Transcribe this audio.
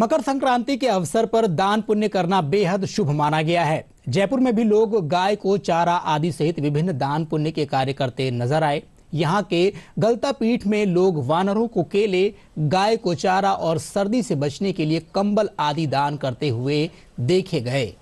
मकर संक्रांति के अवसर पर दान पुण्य करना बेहद शुभ माना गया है जयपुर में भी लोग गाय को चारा आदि सहित विभिन्न दान पुण्य के कार्य करते नजर आए यहाँ के गलता पीठ में लोग वानरों को केले गाय को चारा और सर्दी से बचने के लिए कंबल आदि दान करते हुए देखे गए